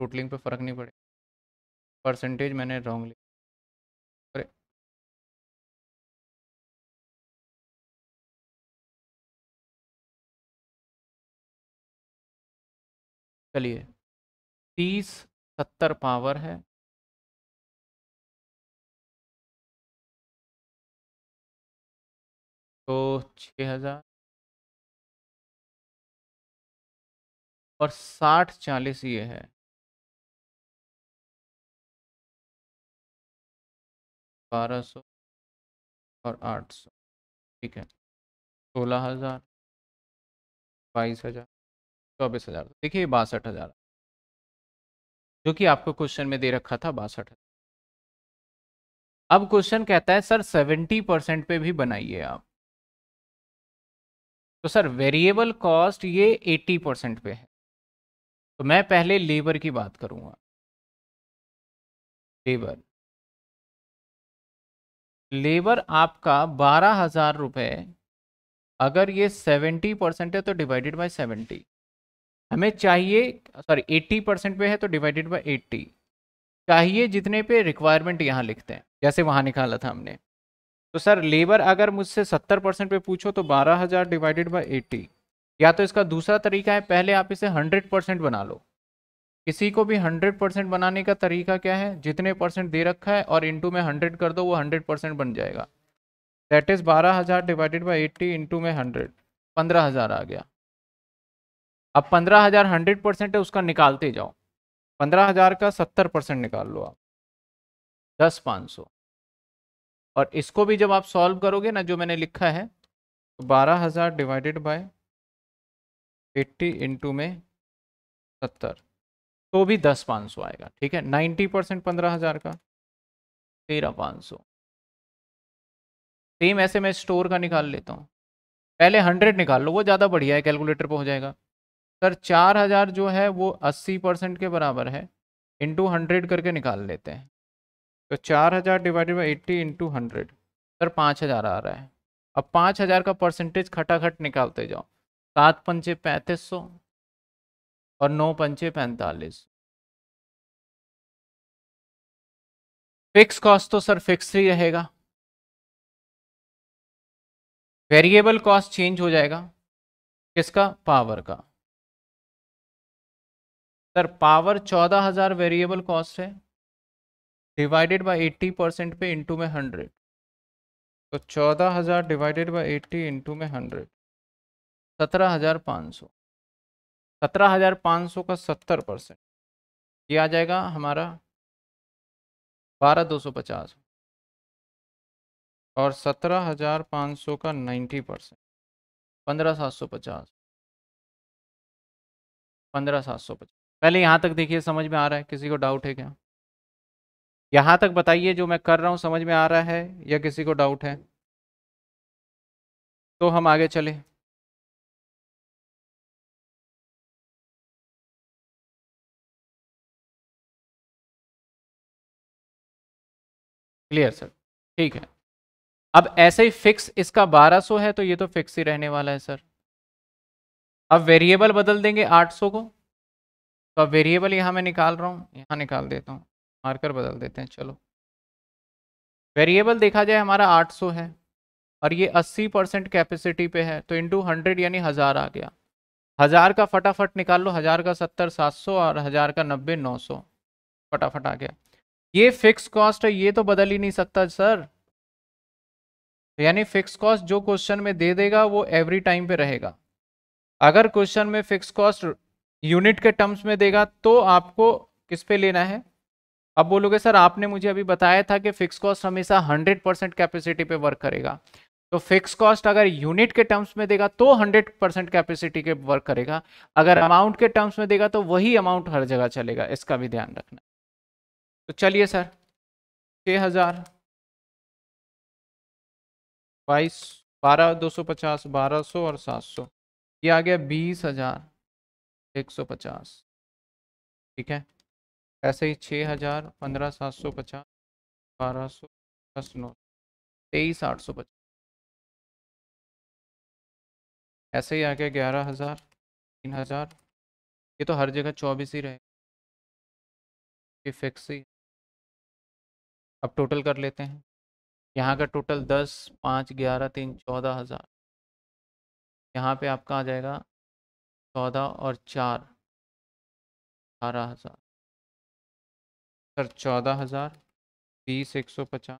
टोटलिंग पे फ़र्क नहीं पड़ेगा परसेंटेज मैंने रॉन्ग लिखा चलिए तीस सत्तर पावर है तो छः हज़ार और साठ चालीस ये है बारह सौ और आठ सौ ठीक है सोलह हज़ार बाईस हज़ार चौबीस हज़ार देखिए बासठ हज़ार जो कि आपको क्वेश्चन में दे रखा था बासठ अब क्वेश्चन कहता है सर सेवेंटी परसेंट पे भी बनाइए आप तो सर वेरिएबल कॉस्ट ये एट्टी परसेंट पे है तो मैं पहले लेबर की बात करूंगा लेबर लेबर आपका बारह हजार रुपये अगर ये सेवेंटी परसेंट है तो डिवाइडेड बाय सेवेंटी हमें चाहिए सॉरी एट्टी परसेंट पे है तो डिवाइडेड बाय एट्टी चाहिए जितने पे रिक्वायरमेंट यहाँ लिखते हैं जैसे वहाँ निकाला था हमने तो सर लेबर अगर मुझसे सत्तर परसेंट पे पूछो तो बारह हज़ार डिवाइडेड बाई एट्टी या तो इसका दूसरा तरीका है पहले आप इसे हंड्रेड परसेंट बना लो किसी को भी 100 परसेंट बनाने का तरीका क्या है जितने परसेंट दे रखा है और इंटू में 100 कर दो वो 100 परसेंट बन जाएगा दैट इज़ बारह हज़ार डिवाइडेड बाई एट्टी इंटू में हंड्रेड पंद्रह हज़ार आ गया अब पंद्रह हज़ार हंड्रेड परसेंट है उसका निकालते जाओ पंद्रह हज़ार का सत्तर परसेंट निकाल लो आप दस पाँच सौ और इसको भी जब आप सॉल्व करोगे ना जो मैंने लिखा है तो बारह हज़ार डिवाइडेड बाई एट्टी इंटू में सत्तर तो भी दस पाँच सौ आएगा ठीक है नाइन्टी परसेंट पंद्रह हज़ार का तेरह पाँच सौ सेम ऐसे मैं स्टोर का निकाल लेता हूँ पहले हंड्रेड निकाल लो वो ज़्यादा बढ़िया है कैलकुलेटर पर हो जाएगा सर चार हज़ार जो है वो अस्सी परसेंट के बराबर है इंटू हंड्रेड करके निकाल लेते हैं तो चार हज़ार divided by eighty into hundred sir पाँच हज़ार आ रहा है अब पाँच हज़ार का परसेंटेज खटाखट निकालते जाओ सात पंचे पैंतीस सौ और नौ पंचे पैंतालीस फिक्स कॉस्ट तो सर फिक्स ही रहेगा वेरिएबल कॉस्ट चेंज हो जाएगा किसका पावर का सर पावर चौदह हजार वेरिएबल कॉस्ट है डिवाइडेड बाय एट्टी परसेंट पे इंटू में हंड्रेड तो चौदह हजार डिवाइडेड बाय एट्टी इंटू में हंड्रेड सत्रह हजार पाँच सौ सत्रह हज़ार पाँच सौ का सत्तर परसेंट ये आ जाएगा हमारा बारह दो सौ पचास और सत्रह हज़ार पाँच सौ का नाइन्टी परसेंट पंद्रह सात सौ पचास पंद्रह सात सौ पचास पहले यहाँ तक देखिए समझ में आ रहा है किसी को डाउट है क्या यहाँ तक बताइए जो मैं कर रहा हूँ समझ में आ रहा है या किसी को डाउट है तो हम आगे चले क्लियर सर ठीक है अब ऐसे ही फिक्स इसका 1200 है तो ये तो फिक्स ही रहने वाला है सर अब वेरिएबल बदल देंगे 800 को तो अब वेरिएबल यहाँ मैं निकाल रहा हूँ यहाँ निकाल देता हूँ मार्कर बदल देते हैं चलो वेरिएबल देखा जाए हमारा 800 है और ये 80 परसेंट कैपेसिटी पे है तो इंटू हंड्रेड यानी हज़ार आ गया हज़ार का फटाफट निकाल लो हज़ार का सत्तर सात सौ और हज़ार का नब्बे नौ सौ फटाफट आ गया ये फिक्स कॉस्ट है ये तो बदल ही नहीं सकता सर यानी फिक्स कॉस्ट जो क्वेश्चन में दे देगा वो एवरी टाइम पे रहेगा अगर क्वेश्चन में फिक्स कॉस्ट यूनिट के टर्म्स में देगा तो आपको किस पे लेना है अब बोलोगे सर आपने मुझे अभी बताया था कि फिक्स कॉस्ट हमेशा 100 परसेंट कैपेसिटी पे वर्क करेगा तो फिक्स कॉस्ट अगर यूनिट के टर्म्स में देगा तो 100 परसेंट कैपेसिटी के वर्क करेगा अगर अमाउंट के टर्म्स में देगा तो वही अमाउंट हर जगह चलेगा इसका भी ध्यान रखना तो चलिए सर छः हज़ार बाईस बारह दो सौ पचास बारह सौ और सात सौ ये आ गया बीस हज़ार एक सौ पचास ठीक है ऐसे ही छः हज़ार पंद्रह सात सौ पचास बारह सौ दस नौ तेईस आठ सौ पचास ऐसे ही आ गया ग्यारह हज़ार तीन हज़ार ये तो हर जगह चौबीस ही रहेगा ये फिक्स ही अब टोटल कर लेते हैं यहाँ का टोटल दस पाँच ग्यारह तीन चौदह हज़ार यहाँ पे आपका आ जाएगा चौदह और चार अठारह हज़ार सर चौदह हज़ार बीस एक सौ पचास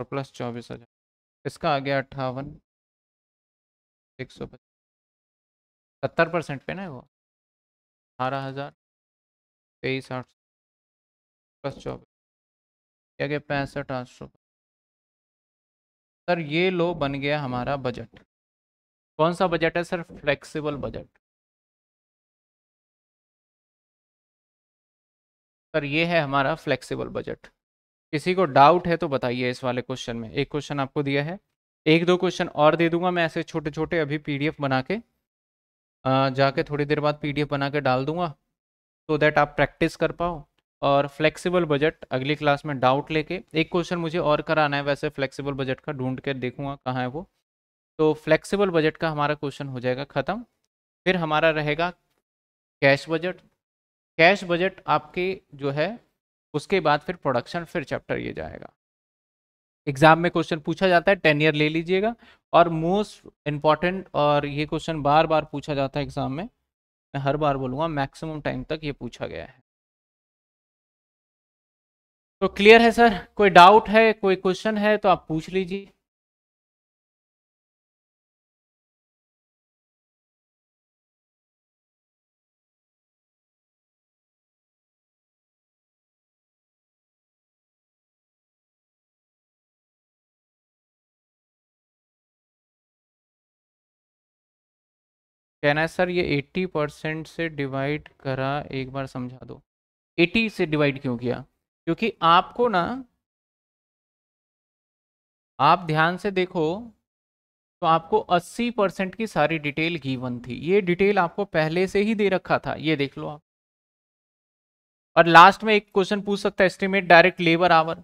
और प्लस चौबीस हज़ार इसका आ गया अट्ठावन एक सौ पचास सत्तर परसेंट पे ना वो अठारह हज़ार तेईस आठ प्लस चौबीस क्या क्या पैंसठ आठ सौ सर ये लो बन गया हमारा बजट कौन सा बजट है सर फ्लेक्सिबल बजट सर ये है हमारा फ्लेक्सिबल बजट किसी को डाउट है तो बताइए इस वाले क्वेश्चन में एक क्वेश्चन आपको दिया है एक दो क्वेश्चन और दे दूंगा मैं ऐसे छोटे छोटे अभी पीडीएफ बना के जाके थोड़ी देर बाद पीडीएफ बना के डाल दूंगा सो तो दैट आप प्रैक्टिस कर पाओ और फ्लेक्सिबल बजट अगली क्लास में डाउट लेके एक क्वेश्चन मुझे और कराना है वैसे फ्लेक्सिबल बजट का ढूंढ कर देखूंगा कहाँ है वो तो फ्लेक्सिबल बजट का हमारा क्वेश्चन हो जाएगा ख़त्म फिर हमारा रहेगा कैश बजट कैश बजट आपके जो है उसके बाद फिर प्रोडक्शन फिर चैप्टर ये जाएगा एग्जाम में क्वेश्चन पूछा जाता है टेन ईयर ले लीजिएगा और मोस्ट इम्पॉर्टेंट और ये क्वेश्चन बार बार पूछा जाता है एग्जाम में मैं हर बार बोलूँगा मैक्सिमम टाइम तक ये पूछा गया है तो क्लियर है सर कोई डाउट है कोई क्वेश्चन है तो आप पूछ लीजिए कहना है सर ये 80 परसेंट से डिवाइड करा एक बार समझा दो 80 से डिवाइड क्यों किया क्योंकि आपको ना आप ध्यान से देखो तो आपको 80 परसेंट की सारी डिटेल गीवन थी ये डिटेल आपको पहले से ही दे रखा था ये देख लो आप और लास्ट में एक क्वेश्चन पूछ सकता है एस्टिमेट डायरेक्ट लेबर आवर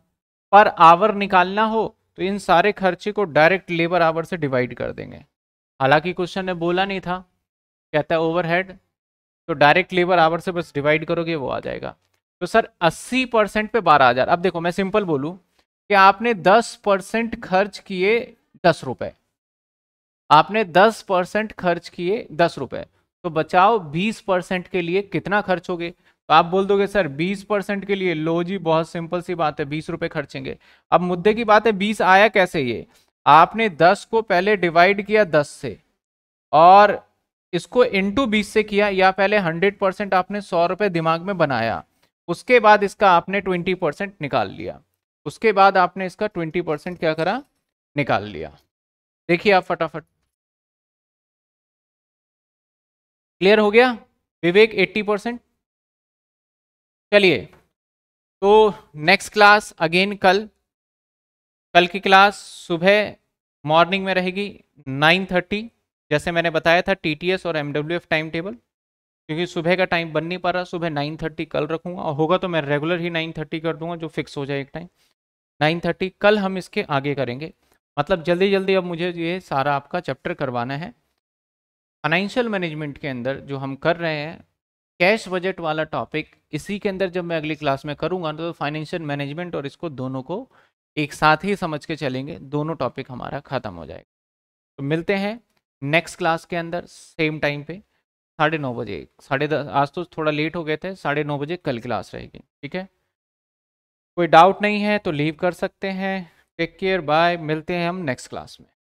पर आवर निकालना हो तो इन सारे खर्चे को डायरेक्ट लेबर आवर से डिवाइड कर देंगे हालांकि क्वेश्चन ने बोला नहीं था कहता है ओवरहेड तो डायरेक्ट लेबर आवर से बस डिवाइड करोगे वो आ जाएगा तो सर 80 परसेंट पे बारह हजार अब देखो मैं सिंपल बोलूँ कि आपने 10 परसेंट खर्च किए दस रुपये आपने 10 परसेंट खर्च किए दस रुपये तो बचाओ 20 परसेंट के लिए कितना खर्च हो तो आप बोल दोगे सर 20 परसेंट के लिए लो जी बहुत सिंपल सी बात है बीस रुपये खर्चेंगे अब मुद्दे की बात है बीस आया कैसे ये आपने दस को पहले डिवाइड किया दस से और इसको इंटू बीस से किया या पहले हंड्रेड परसेंट आपने सौ रुपये दिमाग में बनाया उसके बाद इसका आपने ट्वेंटी परसेंट निकाल लिया उसके बाद आपने इसका ट्वेंटी परसेंट क्या करा निकाल लिया देखिए आप फटाफट क्लियर हो गया विवेक एट्टी परसेंट चलिए तो नेक्स्ट क्लास अगेन कल कल की क्लास सुबह मॉर्निंग में रहेगी 9:30 जैसे मैंने बताया था टीटीएस और एमडब्ल्यूएफ टाइम टेबल क्योंकि सुबह का टाइम बन नहीं पा रहा सुबह नाइन थर्टी कल रखूँगा और होगा तो मैं रेगुलर ही नाइन थर्टी कर दूंगा जो फिक्स हो जाए एक टाइम नाइन थर्टी कल हम इसके आगे करेंगे मतलब जल्दी जल्दी अब मुझे ये सारा आपका चैप्टर करवाना है फाइनेंशियल मैनेजमेंट के अंदर जो हम कर रहे हैं कैश बजट वाला टॉपिक इसी के अंदर जब मैं अगली क्लास में करूँगा तो फाइनेंशियल मैनेजमेंट और इसको दोनों को एक साथ ही समझ के चलेंगे दोनों टॉपिक हमारा ख़त्म हो जाएगा तो मिलते हैं नेक्स्ट क्लास के अंदर सेम टाइम पर साढ़े नौ बजे साढ़े दस आज तो थोड़ा लेट हो गए थे साढ़े नौ बजे कल क्लास रहेगी ठीक है कोई डाउट नहीं है तो लीव कर सकते हैं टेक केयर बाय मिलते हैं हम नेक्स्ट क्लास में